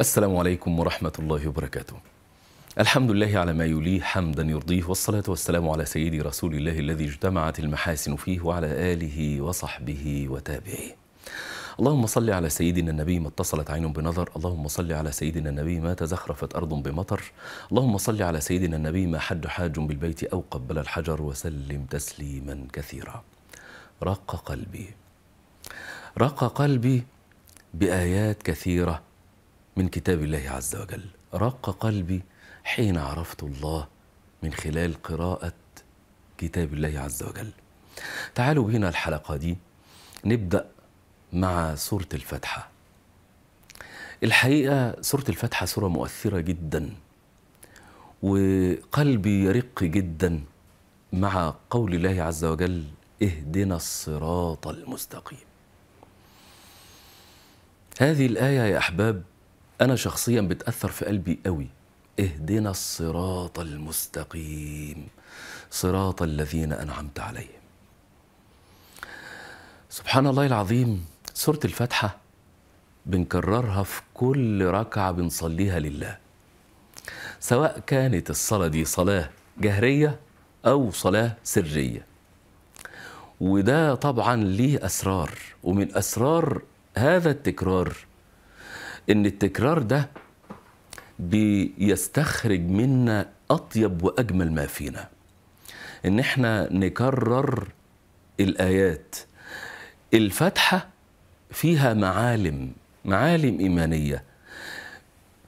السلام عليكم ورحمة الله وبركاته الحمد لله على ما يليه حمدا يرضيه والصلاة والسلام على سيدي رسول الله الذي اجتمعت المحاسن فيه وعلى آله وصحبه وتابعيه اللهم صل على سيدنا النبي ما اتصلت عين بنظر اللهم صل على سيدنا النبي ما تزخرفت أرض بمطر اللهم صل على سيدنا النبي ما حج حاج بالبيت أو قبل الحجر وسلم تسليما كثيرا رق قلبي رق قلبي بآيات كثيرة من كتاب الله عز وجل رق قلبي حين عرفت الله من خلال قراءة كتاب الله عز وجل تعالوا بينا الحلقة دي نبدأ مع سورة الفاتحة الحقيقة سورة الفاتحة سورة مؤثرة جدا وقلبي يرق جدا مع قول الله عز وجل اهدنا الصراط المستقيم هذه الآية يا أحباب أنا شخصيا بتأثر في قلبي قوي اهدنا الصراط المستقيم صراط الذين أنعمت عليهم سبحان الله العظيم سورة الفاتحة بنكررها في كل ركعة بنصليها لله سواء كانت الصلاة دي صلاة جهرية أو صلاة سرية وده طبعا ليه أسرار ومن أسرار هذا التكرار ان التكرار ده بيستخرج منا اطيب واجمل ما فينا ان احنا نكرر الايات الفاتحه فيها معالم معالم ايمانيه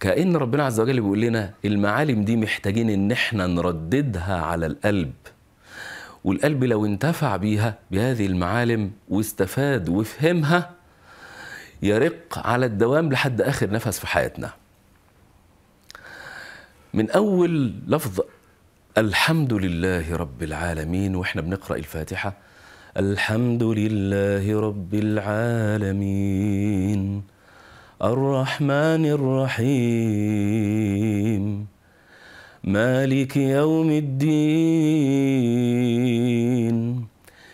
كأن ربنا عز وجل بيقول لنا المعالم دي محتاجين إن إحنا نرددها على القلب والقلب لو انتفع بيها بهذه المعالم واستفاد وفهمها يرق على الدوام لحد آخر نفس في حياتنا من أول لفظ الحمد لله رب العالمين وإحنا بنقرأ الفاتحة الحمد لله رب العالمين الرحمن الرحيم مالك يوم الدين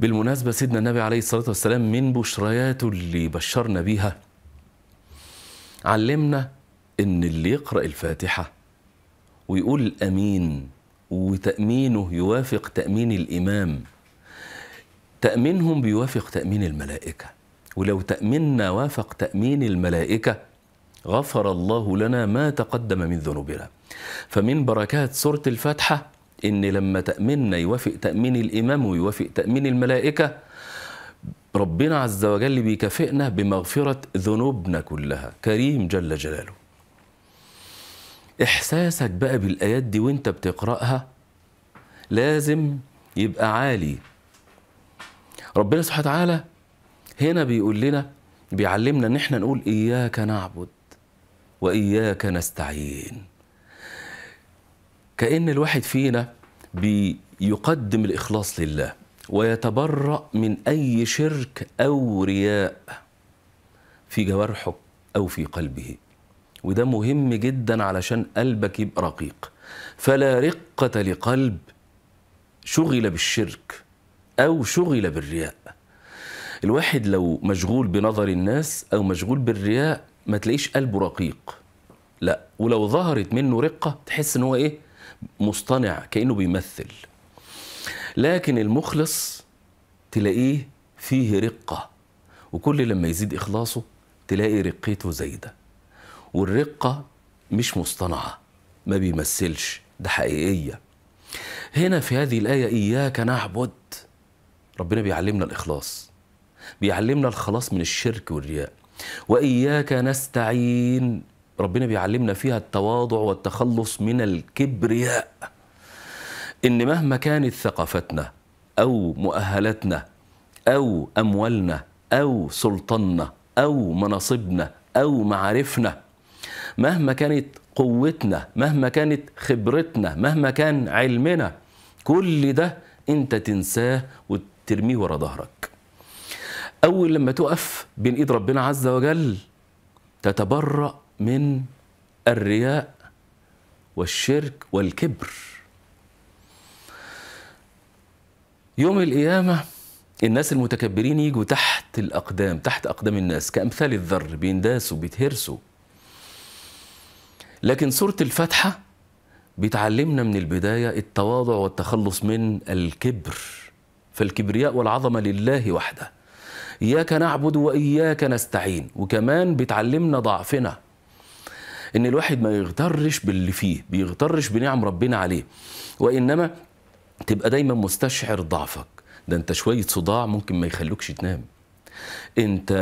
بالمناسبة سيدنا النبي عليه الصلاة والسلام من بشرياته اللي بشرنا بيها علمنا إن اللي يقرأ الفاتحة ويقول أمين وتأمينه يوافق تأمين الإمام تأمينهم بيوافق تأمين الملائكة ولو تأمنا وافق تأمين الملائكة غفر الله لنا ما تقدم من ذنوبنا فمن بركات سورة الفاتحة ان لما تامننا يوافق تامين الامام ويوافق تامين الملائكه ربنا عز وجل بيكافئنا بمغفره ذنوبنا كلها كريم جل جلاله احساسك بقى بالايات دي وانت بتقراها لازم يبقى عالي ربنا سبحانه وتعالى هنا بيقول لنا بيعلمنا ان احنا نقول اياك نعبد واياك نستعين كأن الواحد فينا بيقدم الإخلاص لله ويتبرأ من أي شرك أو رياء في جوارحه أو في قلبه وده مهم جدا علشان قلبك يبقى رقيق فلا رقة لقلب شغل بالشرك أو شغل بالرياء الواحد لو مشغول بنظر الناس أو مشغول بالرياء ما تلاقيش قلبه رقيق لا ولو ظهرت منه رقة تحس إن هو إيه مصطنع كانه بيمثل لكن المخلص تلاقيه فيه رقه وكل لما يزيد اخلاصه تلاقي رقته زايده والرقه مش مصطنعه ما بيمثلش ده حقيقيه هنا في هذه الايه اياك نعبد ربنا بيعلمنا الاخلاص بيعلمنا الخلاص من الشرك والرياء واياك نستعين ربنا بيعلمنا فيها التواضع والتخلص من الكبرياء ان مهما كانت ثقافتنا او مؤهلاتنا او اموالنا او سلطاننا او مناصبنا او معارفنا مهما كانت قوتنا مهما كانت خبرتنا مهما كان علمنا كل ده انت تنساه وترميه ورا ظهرك اول لما تقف بين ايد ربنا عز وجل تتبرأ من الرياء والشرك والكبر يوم القيامة الناس المتكبرين يجوا تحت الأقدام تحت أقدام الناس كأمثال الذر بينداسوا بيتهرسوا لكن سورة الفاتحة بتعلمنا من البداية التواضع والتخلص من الكبر فالكبرياء والعظمة لله وحده إياك نعبد وإياك نستعين وكمان بتعلمنا ضعفنا ان الواحد ما يغترش باللي فيه بيغترش بنعم ربنا عليه وانما تبقى دايما مستشعر ضعفك ده انت شويه صداع ممكن ما يخلوكش تنام انت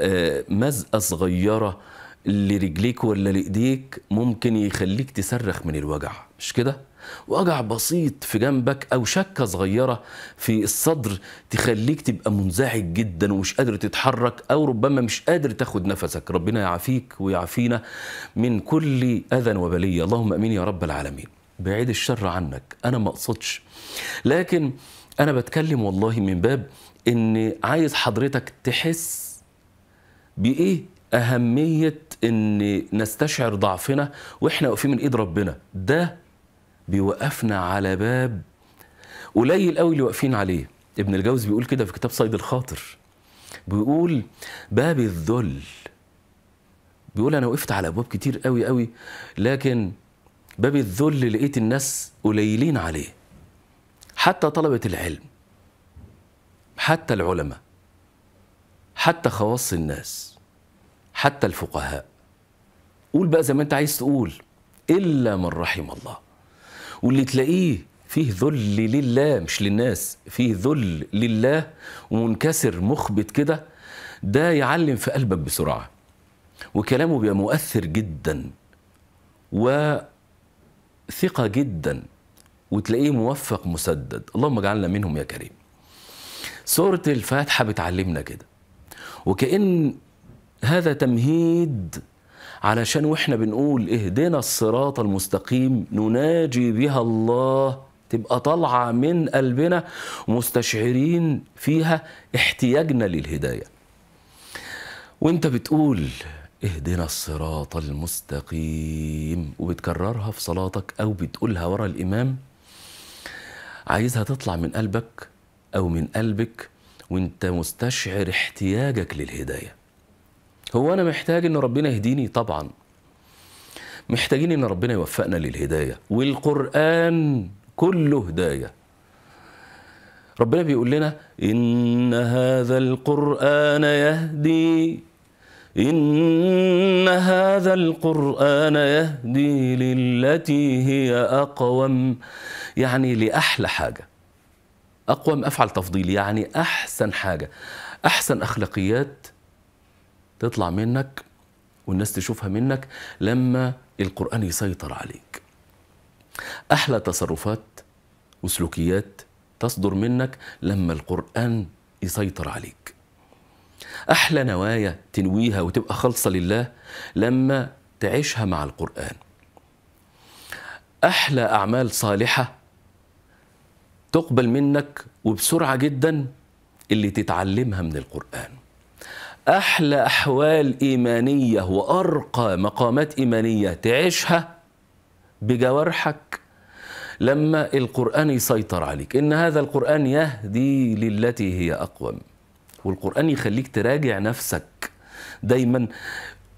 آه، مزقه صغيره لرجليك ولا لايديك ممكن يخليك تصرخ من الوجع مش كده وجع بسيط في جنبك او شكه صغيره في الصدر تخليك تبقى منزعج جدا ومش قادر تتحرك او ربما مش قادر تاخد نفسك ربنا يعافيك ويعافينا من كل اذى وبليه اللهم امين يا رب العالمين بعيد الشر عنك انا ما اقصدش لكن انا بتكلم والله من باب ان عايز حضرتك تحس بايه اهميه ان نستشعر ضعفنا واحنا واقفين من ايد ربنا ده بيوقفنا على باب قليل قوي اللي واقفين عليه ابن الجوزي بيقول كده في كتاب صيد الخاطر بيقول باب الذل بيقول انا وقفت على ابواب كتير قوي قوي لكن باب الذل لقيت الناس قليلين عليه حتى طلبة العلم حتى العلماء حتى خواص الناس حتى الفقهاء قول بقى زي ما انت عايز تقول الا من رحم الله واللي تلاقيه فيه ذل لله مش للناس فيه ذل لله ومنكسر مخبت كده ده يعلم في قلبك بسرعة وكلامه بيبقى مؤثر جدا وثقة جدا وتلاقيه موفق مسدد اللهم اجعلنا منهم يا كريم سورة الفاتحة بتعلمنا كده وكأن هذا تمهيد علشان واحنا بنقول اهدنا الصراط المستقيم نناجي بها الله تبقى طالعه من قلبنا مستشعرين فيها احتياجنا للهدايه وانت بتقول اهدنا الصراط المستقيم وبتكررها في صلاتك او بتقولها ورا الامام عايزها تطلع من قلبك او من قلبك وانت مستشعر احتياجك للهدايه هو أنا محتاج إن ربنا يهديني طبعا محتاجين إن ربنا يوفقنا للهداية والقرآن كله هداية ربنا بيقول لنا إن هذا القرآن يهدي إن هذا القرآن يهدي للتي هي أقوم يعني لأحلى حاجة أقوم أفعل تفضيل يعني أحسن حاجة أحسن أخلاقيات تطلع منك والناس تشوفها منك لما القرآن يسيطر عليك أحلى تصرفات وسلوكيات تصدر منك لما القرآن يسيطر عليك أحلى نوايا تنويها وتبقى خالصة لله لما تعيشها مع القرآن أحلى أعمال صالحة تقبل منك وبسرعة جدا اللي تتعلمها من القرآن أحلى أحوال إيمانية وأرقى مقامات إيمانية تعيشها بجوارحك لما القرآن يسيطر عليك إن هذا القرآن يهدي للتي هي أقوم والقرآن يخليك تراجع نفسك دايما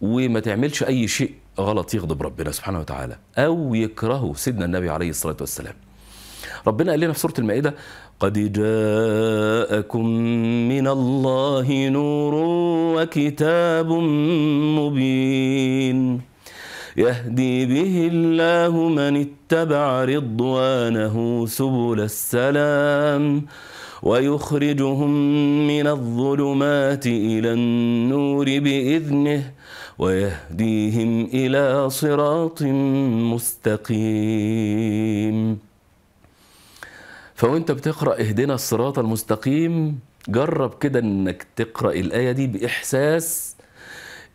وما تعملش أي شيء غلط يغضب ربنا سبحانه وتعالى أو يكرهه سيدنا النبي عليه الصلاة والسلام ربنا قال لنا في سورة المائدة قد جاءكم من الله نور وكتاب مبين يهدي به الله من اتبع رضوانه سبل السلام ويخرجهم من الظلمات إلى النور بإذنه ويهديهم إلى صراط مستقيم فوانت بتقرا اهدنا الصراط المستقيم جرب كده انك تقرا الايه دي باحساس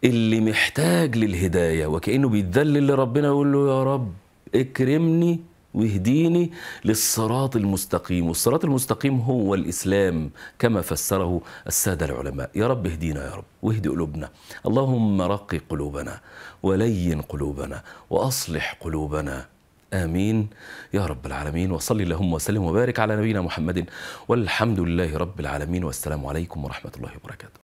اللي محتاج للهدايه وكانه بيتذلل لربنا يقول له يا رب اكرمني واهديني للصراط المستقيم والصراط المستقيم هو الإسلام كما فسره السادة العلماء يا رب اهدينا يا رب واهدي قلوبنا اللهم رقي قلوبنا ولين قلوبنا وأصلح قلوبنا آمين يا رب العالمين وصلي اللهم وسلم وبارك على نبينا محمد والحمد لله رب العالمين والسلام عليكم ورحمة الله وبركاته